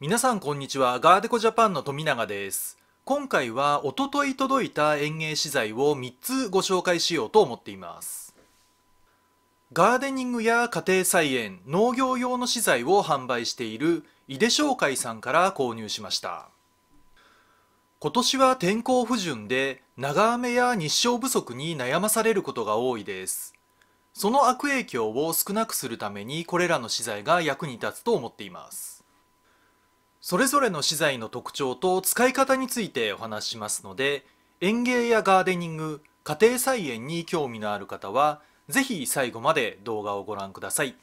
皆さんこんにちはガーデコジャパンの富永です今回はおととい届いた園芸資材を3つご紹介しようと思っていますガーデニングや家庭菜園農業用の資材を販売している井出商会さんから購入しました今年は天候不順で長雨や日照不足に悩まされることが多いですその悪影響を少なくするためにこれらの資材が役に立つと思っていますそれぞれの資材の特徴と使い方についてお話しますので園芸やガーデニング家庭菜園に興味のある方は是非最後まで動画をご覧ください。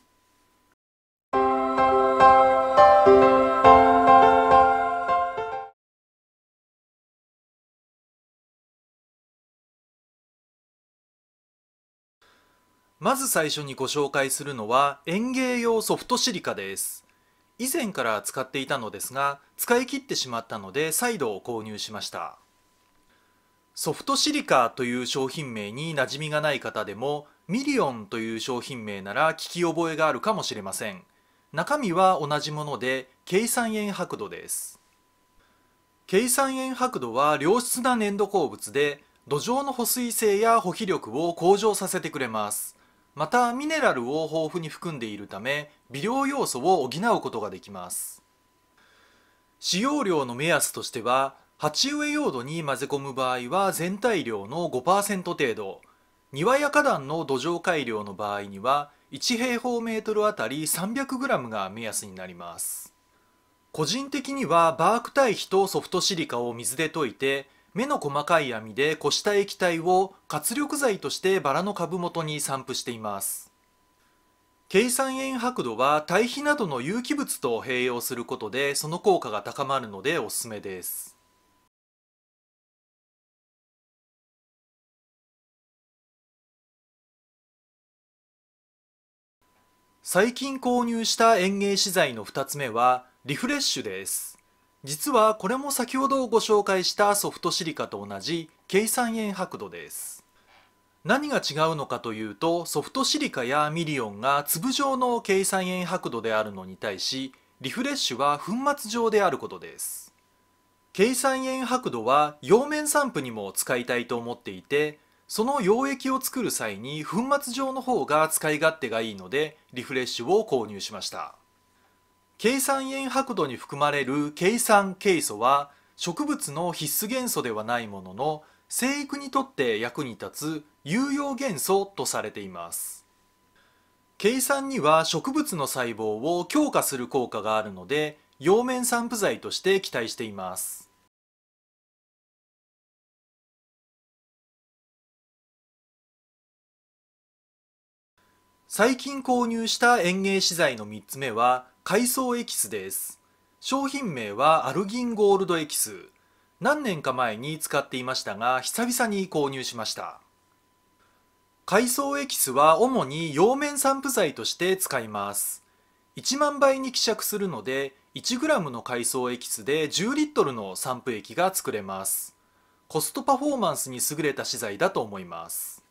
まず最初にご紹介するのは園芸用ソフトシリカです以前から使っていたのですが使い切ってしまったので再度購入しましたソフトシリカという商品名に馴染みがない方でもミリオンという商品名なら聞き覚えがあるかもしれません中身は同じもので計算円白土です計算円白土は良質な粘土鉱物で土壌の保水性や保肥力を向上させてくれますまたミネラルを豊富に含んでいるため微量要素を補うことができます使用量の目安としては鉢植え用土に混ぜ込む場合は全体量の5%程度庭や花壇の土壌改良の場合には1平方メートルあたり 300g が目安になります個人的にはバーク堆肥とソフトシリカを水で溶いて目の細かい網でこした液体を活力剤としてバラの株元に散布しています計算塩白土は堆肥などの有機物と併用することでその効果が高まるのでおすすめです最近購入した園芸資材の2つ目はリフレッシュです実はこれも先ほどご紹介したソフトシリカと同じ計算円白土です何が違うのかというとソフトシリカやミリオンが粒状の計算円白度であるのに対しリフレッシュは粉末状であることです計算円白度は葉面散布にも使いたいと思っていてその溶液を作る際に粉末状の方が使い勝手がいいのでリフレッシュを購入しました計算塩白土に含まれる計算ケイ素は植物の必須元素ではないものの生育にとって役に立つ有用元素とされています計算には植物の細胞を強化する効果があるので葉面散布剤として期待しています最近購入した園芸資材の3つ目は海藻エキスです商品名はアルギンゴールドエキス何年か前に使っていましたが久々に購入しました海藻エキスは主に葉面散布剤として使います1万倍に希釈するので 1g の海藻エキスで10リットルの散布液が作れますコストパフォーマンスに優れた資材だと思います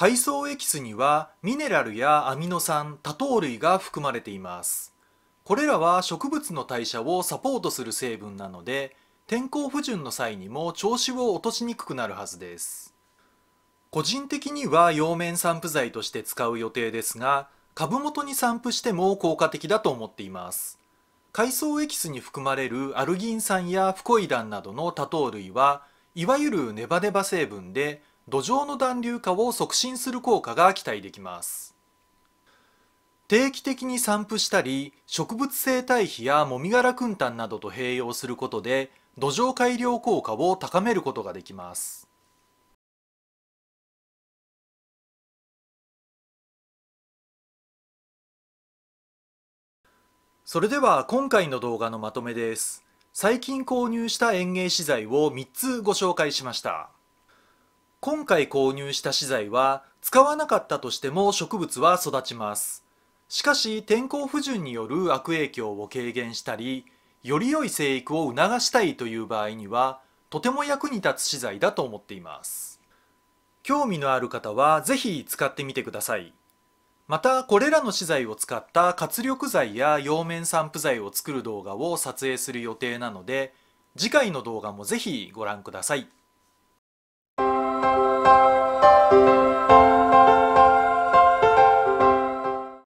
海藻エキスにはミネラルやアミノ酸、多糖類が含まれています。これらは植物の代謝をサポートする成分なので、天候不順の際にも調子を落としにくくなるはずです。個人的には葉面散布剤として使う予定ですが、株元に散布しても効果的だと思っています。海藻エキスに含まれるアルギン酸やフコイダンなどの多糖類はいわゆるネバネバ成分で土壌の暖流化を促進する効果が期待できます定期的に散布したり植物性堆肥やもみ殻燻炭などと併用することで土壌改良効果を高めることができますそれでは今回の動画のまとめです。最近購入した園芸資材を3つご紹介しました。今回購入した資材は使わなかったとしても植物は育ちますしかし天候不順による悪影響を軽減したりより良い生育を促したいという場合にはとても役に立つ資材だと思っています興味のある方は是非使ってみてくださいまたこれらの資材を使った活力剤や葉面散布剤を作る動画を撮影する予定なので次回の動画も是非ご覧ください